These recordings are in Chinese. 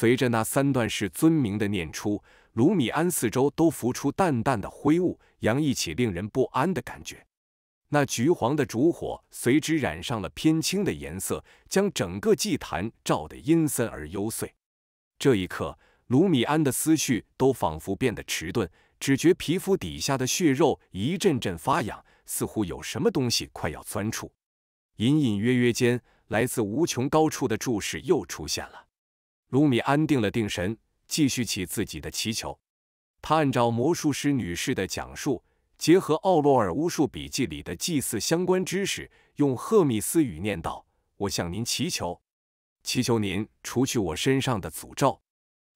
随着那三段式尊名的念出，卢米安四周都浮出淡淡的灰雾，洋溢起令人不安的感觉。那橘黄的烛火随之染上了偏青的颜色，将整个祭坛照得阴森而幽邃。这一刻，卢米安的思绪都仿佛变得迟钝，只觉皮肤底下的血肉一阵阵发痒，似乎有什么东西快要钻出。隐隐约约间，来自无穷高处的注视又出现了。卢米安定了定神，继续起自己的祈求。他按照魔术师女士的讲述，结合奥洛尔巫术笔记里的祭祀相关知识，用赫米斯语念道：“我向您祈求，祈求您除去我身上的诅咒。”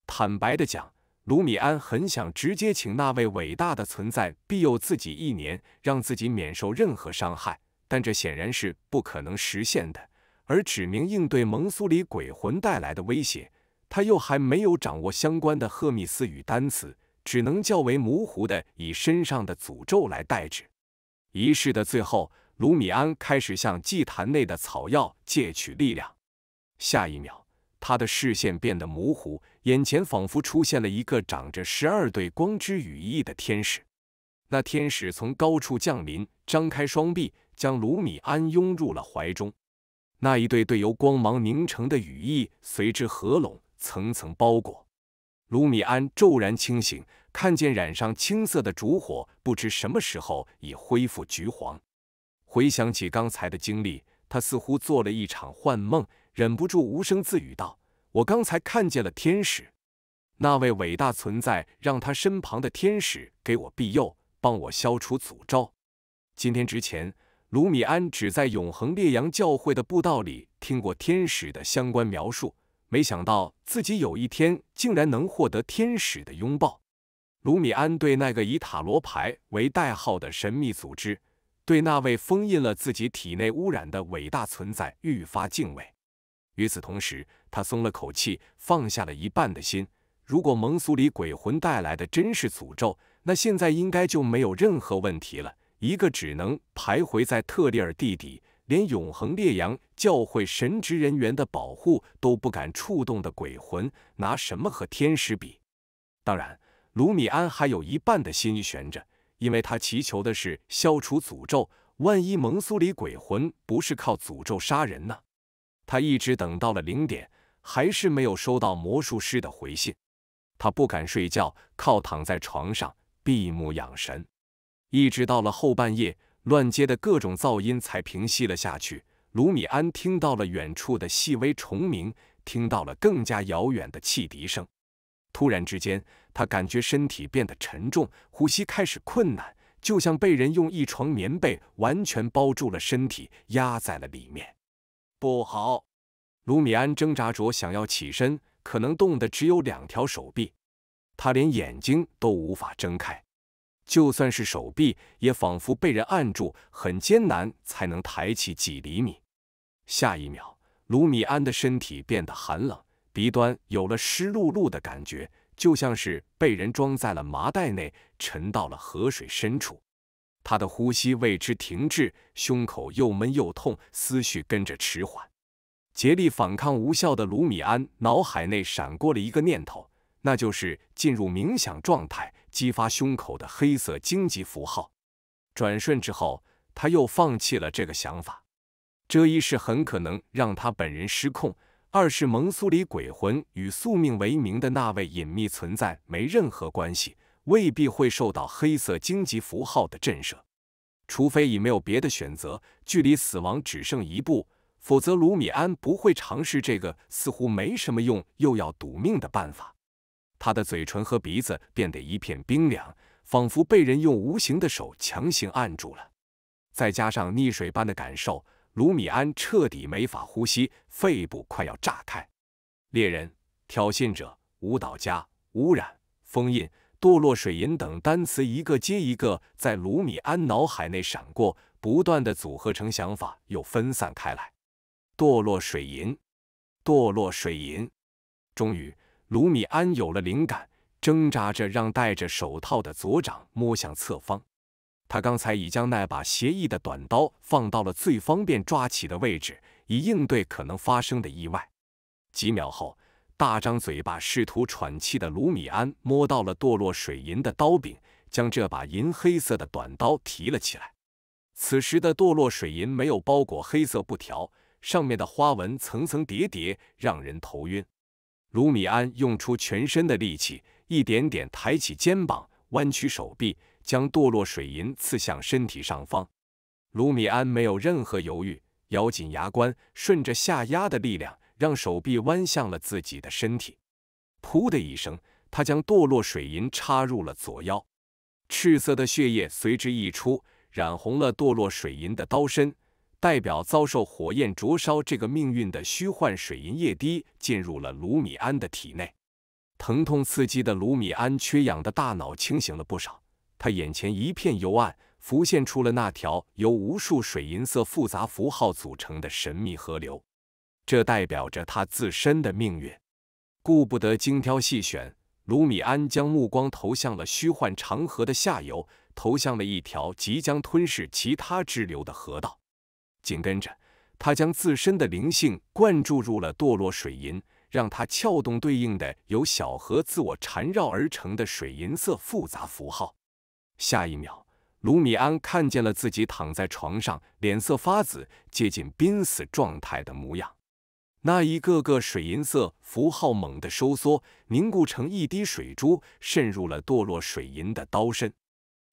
坦白的讲，卢米安很想直接请那位伟大的存在庇佑自己一年，让自己免受任何伤害。但这显然是不可能实现的，而指明应对蒙苏里鬼魂带来的威胁。他又还没有掌握相关的赫密斯语单词，只能较为模糊的以身上的诅咒来代指。仪式的最后，卢米安开始向祭坛内的草药借取力量。下一秒，他的视线变得模糊，眼前仿佛出现了一个长着十二对光之羽翼的天使。那天使从高处降临，张开双臂，将卢米安拥入了怀中。那一对对由光芒凝成的羽翼随之合拢。层层包裹，卢米安骤然清醒，看见染上青色的烛火，不知什么时候已恢复橘黄。回想起刚才的经历，他似乎做了一场幻梦，忍不住无声自语道：“我刚才看见了天使，那位伟大存在，让他身旁的天使给我庇佑，帮我消除诅咒。”今天之前，卢米安只在永恒烈阳教会的布道里听过天使的相关描述。没想到自己有一天竟然能获得天使的拥抱。卢米安对那个以塔罗牌为代号的神秘组织，对那位封印了自己体内污染的伟大存在愈发敬畏。与此同时，他松了口气，放下了一半的心。如果蒙苏里鬼魂带来的真是诅咒，那现在应该就没有任何问题了。一个只能徘徊在特利尔地底。连永恒烈阳教会神职人员的保护都不敢触动的鬼魂，拿什么和天使比？当然，卢米安还有一半的心悬着，因为他祈求的是消除诅咒。万一蒙苏里鬼魂不是靠诅咒杀人呢？他一直等到了零点，还是没有收到魔术师的回信。他不敢睡觉，靠躺在床上闭目养神，一直到了后半夜。乱接的各种噪音才平息了下去。卢米安听到了远处的细微虫鸣，听到了更加遥远的汽笛声。突然之间，他感觉身体变得沉重，呼吸开始困难，就像被人用一床棉被完全包住了身体，压在了里面。不好！卢米安挣扎着想要起身，可能动的只有两条手臂，他连眼睛都无法睁开。就算是手臂，也仿佛被人按住，很艰难才能抬起几厘米。下一秒，卢米安的身体变得寒冷，鼻端有了湿漉漉的感觉，就像是被人装在了麻袋内，沉到了河水深处。他的呼吸为之停滞，胸口又闷又痛，思绪跟着迟缓。竭力反抗无效的卢米安，脑海内闪过了一个念头，那就是进入冥想状态。激发胸口的黑色荆棘符号，转瞬之后，他又放弃了这个想法。这一是很可能让他本人失控；二是蒙苏里鬼魂与宿命为名的那位隐秘存在没任何关系，未必会受到黑色荆棘符号的震慑。除非已没有别的选择，距离死亡只剩一步，否则卢米安不会尝试这个似乎没什么用又要赌命的办法。他的嘴唇和鼻子变得一片冰凉，仿佛被人用无形的手强行按住了。再加上溺水般的感受，卢米安彻底没法呼吸，肺部快要炸开。猎人、挑衅者、舞蹈家、污染、封印、堕落水银等单词一个接一个在卢米安脑海内闪过，不断的组合成想法，又分散开来。堕落水银，堕落水银。终于。卢米安有了灵感，挣扎着让戴着手套的左掌摸向侧方。他刚才已将那把邪异的短刀放到了最方便抓起的位置，以应对可能发生的意外。几秒后，大张嘴巴试图喘气的卢米安摸到了堕落水银的刀柄，将这把银黑色的短刀提了起来。此时的堕落水银没有包裹黑色布条，上面的花纹层层叠叠，让人头晕。卢米安用出全身的力气，一点点抬起肩膀，弯曲手臂，将堕落水银刺向身体上方。卢米安没有任何犹豫，咬紧牙关，顺着下压的力量，让手臂弯向了自己的身体。噗的一声，他将堕落水银插入了左腰，赤色的血液随之溢出，染红了堕落水银的刀身。代表遭受火焰灼烧这个命运的虚幻水银液滴进入了卢米安的体内，疼痛刺激的卢米安缺氧的大脑清醒了不少。他眼前一片幽暗，浮现出了那条由无数水银色复杂符号组成的神秘河流，这代表着他自身的命运。顾不得精挑细选，卢米安将目光投向了虚幻长河的下游，投向了一条即将吞噬其他支流的河道。紧跟着，他将自身的灵性灌注入了堕落水银，让它撬动对应的由小河自我缠绕而成的水银色复杂符号。下一秒，卢米安看见了自己躺在床上、脸色发紫、接近濒死状态的模样。那一个个水银色符号猛地收缩，凝固成一滴水珠，渗入了堕落水银的刀身。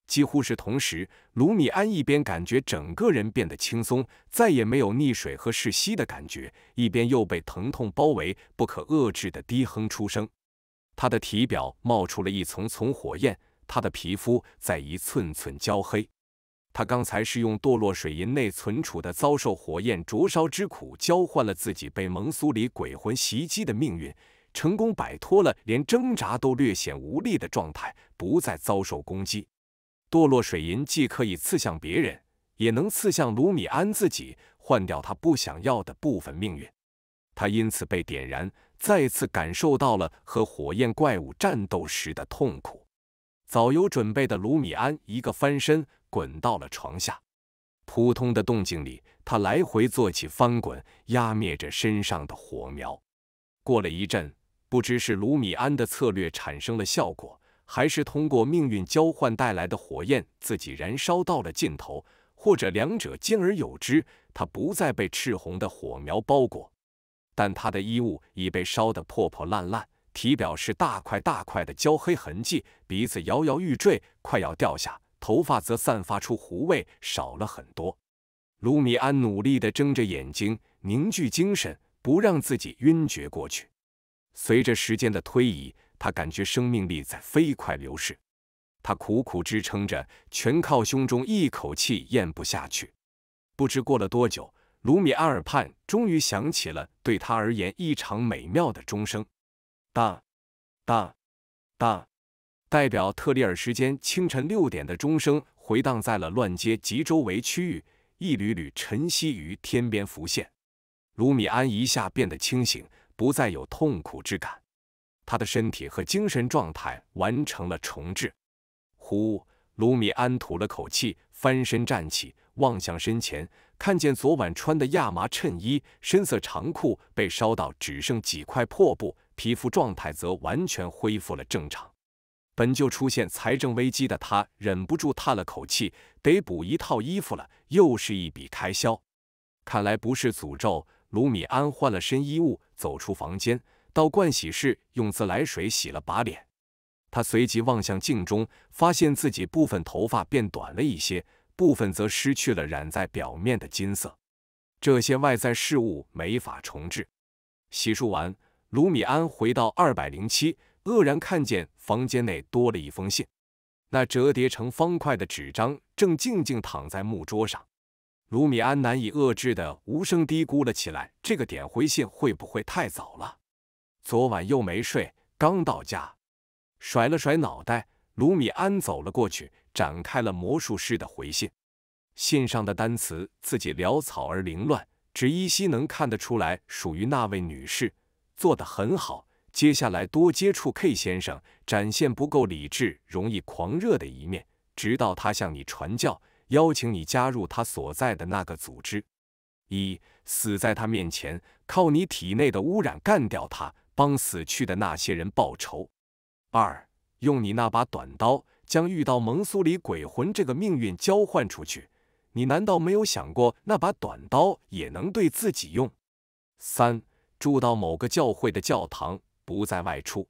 几乎是同时，卢米安一边感觉整个人变得轻松，再也没有溺水和窒息的感觉，一边又被疼痛包围，不可遏制的低哼出声。他的体表冒出了一层层火焰，他的皮肤在一寸寸焦黑。他刚才是用堕落水银内存储的遭受火焰灼烧之苦，交换了自己被蒙苏里鬼魂袭击的命运，成功摆脱了连挣扎都略显无力的状态，不再遭受攻击。堕落水银既可以刺向别人，也能刺向卢米安自己，换掉他不想要的部分命运。他因此被点燃，再次感受到了和火焰怪物战斗时的痛苦。早有准备的卢米安一个翻身，滚到了床下。扑通的动静里，他来回坐起、翻滚，压灭着身上的火苗。过了一阵，不知是卢米安的策略产生了效果。还是通过命运交换带来的火焰自己燃烧到了尽头，或者两者兼而有之。他不再被赤红的火苗包裹，但他的衣物已被烧得破破烂烂，体表是大块大块的焦黑痕迹，鼻子摇摇欲坠，快要掉下，头发则散发出糊味，少了很多。卢米安努力地睁着眼睛，凝聚精神，不让自己晕厥过去。随着时间的推移。他感觉生命力在飞快流逝，他苦苦支撑着，全靠胸中一口气咽不下去。不知过了多久，卢米埃尔畔终于响起了对他而言异常美妙的钟声，当当当，代表特里尔时间清晨六点的钟声回荡在了乱街及周围区域。一缕缕晨曦于天边浮现，卢米安一下变得清醒，不再有痛苦之感。他的身体和精神状态完成了重置。呼，卢米安吐了口气，翻身站起，望向身前，看见昨晚穿的亚麻衬衣、深色长裤被烧到只剩几块破布，皮肤状态则完全恢复了正常。本就出现财政危机的他忍不住叹了口气，得补一套衣服了，又是一笔开销。看来不是诅咒。卢米安换了身衣物，走出房间。到盥洗室用自来水洗了把脸，他随即望向镜中，发现自己部分头发变短了一些，部分则失去了染在表面的金色。这些外在事物没法重置。洗漱完，卢米安回到二百零七，愕然看见房间内多了一封信，那折叠成方块的纸张正静静躺在木桌上。卢米安难以遏制的无声嘀咕了起来：这个点回信会不会太早了？昨晚又没睡，刚到家，甩了甩脑袋，卢米安走了过去，展开了魔术师的回信。信上的单词自己潦草而凌乱，只依稀能看得出来属于那位女士。做得很好，接下来多接触 K 先生，展现不够理智、容易狂热的一面，直到他向你传教，邀请你加入他所在的那个组织。一死在他面前，靠你体内的污染干掉他。帮死去的那些人报仇。二，用你那把短刀将遇到蒙苏里鬼魂这个命运交换出去。你难道没有想过那把短刀也能对自己用？三，住到某个教会的教堂，不再外出。